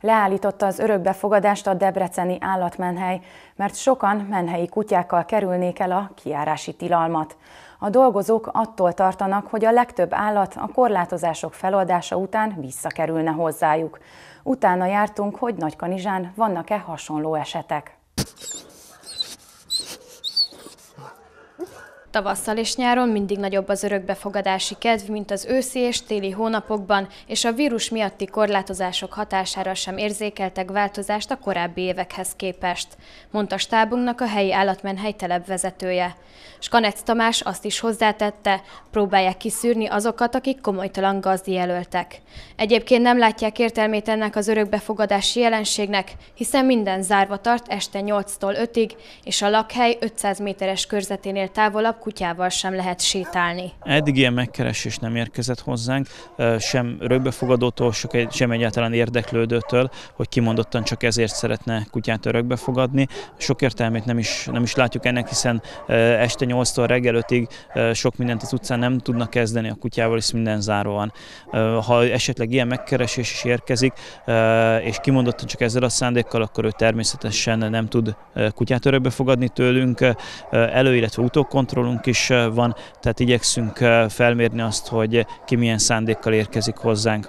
leállította az örökbefogadást a debreceni állatmenhely, mert sokan menhelyi kutyákkal kerülnék el a kiárási tilalmat. A dolgozók attól tartanak, hogy a legtöbb állat a korlátozások feloldása után visszakerülne hozzájuk. Utána jártunk, hogy Nagykanizsán vannak-e hasonló esetek. Tavasszal és nyáron mindig nagyobb az örökbefogadási kedv, mint az őszi és téli hónapokban, és a vírus miatti korlátozások hatására sem érzékeltek változást a korábbi évekhez képest, mondta stábunknak a helyi állatmenhely telep vezetője. Skanec Tamás azt is hozzátette, próbálják kiszűrni azokat, akik komolytalan gazdi jelöltek. Egyébként nem látják értelmét ennek az örökbefogadási jelenségnek, hiszen minden zárva tart este 8-tól 5-ig, és a lakhely 500 méteres körzeténél távolabb kutyával sem lehet sétálni. Eddig ilyen megkeresés nem érkezett hozzánk, sem rögbefogadótól, sem egyáltalán érdeklődőtől, hogy kimondottan csak ezért szeretne kutyát örökbefogadni. Sok értelmét nem is, nem is látjuk ennek, hiszen este 8-tól reggel 5-ig sok mindent az utcán nem tudnak kezdeni a kutyával, és minden záróan. Ha esetleg ilyen megkeresés is érkezik, és kimondottan csak ezzel a szándékkal, akkor ő természetesen nem tud kutyát örökbefogadni tőlünk, elő, illetve utókontroll nálunk is eh, van, tehát igyekszünk eh, felmérni azt, hogy ki milyen szándékkal érkezik hozzánk.